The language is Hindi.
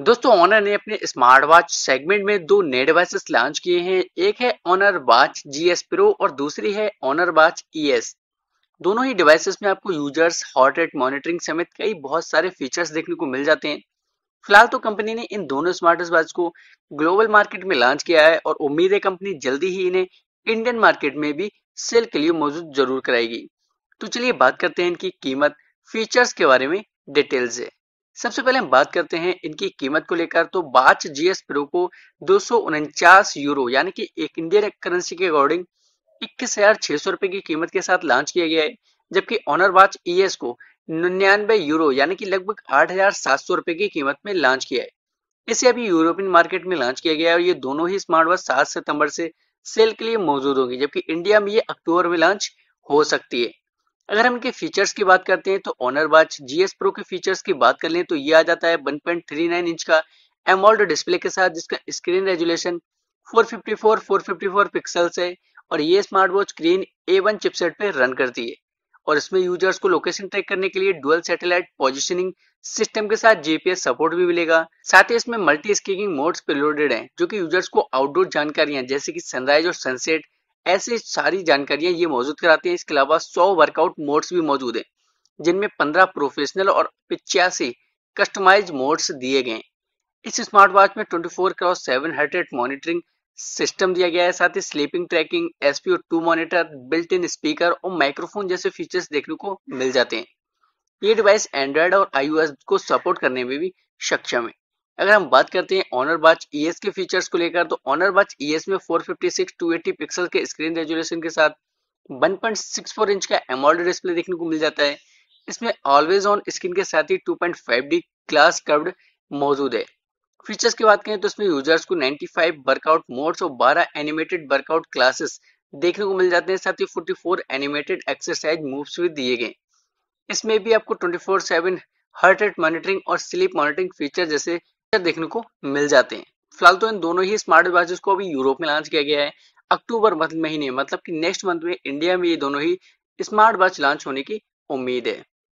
दोस्तों ऑनर ने अपने स्मार्ट वॉच सेगमेंट में दो नए डिवाइसेस लॉन्च किए हैं एक है ऑनर वॉच जीएस प्रो और दूसरी है ऑनर वॉच ईएस दोनों ही डिवाइसेस में आपको यूजर्स हॉट रेट मॉनिटरिंग समेत कई बहुत सारे फीचर्स देखने को मिल जाते हैं फिलहाल तो कंपनी ने इन दोनों स्मार्ट वॉच को ग्लोबल मार्केट में लॉन्च किया है और उम्मीद है कंपनी जल्दी ही इन्हें इंडियन मार्केट में भी सेल के लिए मौजूद जरूर कराएगी तो चलिए बात करते हैं इनकी कीमत फीचर्स के बारे में डिटेल्स है सबसे पहले हम बात करते हैं इनकी कीमत को लेकर तो बाच जीएस प्रो को दो यूरो यानी कि एक इंडियन करेंसी के अकॉर्डिंग इक्कीस हजार छह सौ रुपए की कीमत के साथ लॉन्च किया गया है जबकि ऑनर वाच ईएस को निन्यानबे यूरो यानी कि लगभग आठ हजार सात सौ रुपए की कीमत में लॉन्च किया है इसे अभी यूरोपियन मार्केट में लॉन्च किया गया है और ये दोनों ही स्मार्ट वॉच सात सितंबर से सेल के लिए मौजूद होगी जबकि इंडिया में ये अक्टूबर में लॉन्च हो सकती है अगर हम इनके फीचर्स की बात करते हैं तो ऑनर वॉच जीएस प्रो के फीचर्स की बात कर लें तो ये आ जाता है 1.39 इंच का एमोल्ड डिस्प्ले के साथ जिसका स्क्रीन रेजुलेशन 454 454 पिक्सल्स है और ये smart watch screen A one chipset पे रन करती है और इसमें यूजर्स को लोकेशन ट्रैक करने के लिए डुअल सैटेलाइट पोजिशनिंग सिस्टम के साथ जीपीएस सपोर्ट भी मिलेगा साथ ही इसमें मल्टी स्कीकिंग मोड्स प्रिलोडेड हैं जो कि यूजर्स को आउटडोर जानकारियां जैसे कि सनराइज और सनसेट ऐसे सारी जानकारियां ये मौजूद कराते हैं इसके अलावा सौ वर्कआउट मोड्स भी मौजूद हैं जिनमें पंद्रह प्रोफेशनल और पिचासी कस्टमाइज मोड्स दिए गए इस स्मार्ट वॉच में 24 four cross seven hundred monitoring system दिया गया है साथ ही sleeping tracking SPO two monitor built in speaker और माइक्रोफोन जैसे फीचर्स देखने को मिल जाते हैं ये डिवाइस एंड्रॉयड और आईओएस को सपोर्ट करने में भी सक्षम है अगर हम बात करते हैं ऑनर वॉच ईएस के फीचर्स को लेकर तो ऑनर वॉच ईएस में 456 280 पिक्सल के स्क्रीन रेजोल्यूशन के साथ 1.64 इंच का एमोल्ड डिस्प्ले देखने को मिल जाता है इसमें ऑलवेज ऑन स्क्रीन के साथ ही 2.5D क्लास कर्व्ड मौजूद है फीचर्स की बात करें तो इसमें यूजर्स को 95 वर्कआउट मोड्स और बारह एनिमेटेड वर्कआउट क्लासेस देखने को मिल जाते हैं साथ ही फोर्टी एनिमेटेड एक्सरसाइज मूव्स भी दिए गए इसमें भी आपको twenty four heart rate monitoring और स्लीप मॉनिटरिंग फीचर जैसे देखने को मिल जाते हैं फिलहाल तो इन दोनों ही स्मार्ट डिवाइसेस को अभी यूरोप में लॉन्च किया गया है अक्टूबर महीने मतलब कि नेक्स्ट मंथ में इंडिया में ये दोनों ही स्मार्ट वॉच लॉन्च होने की उम्मीद है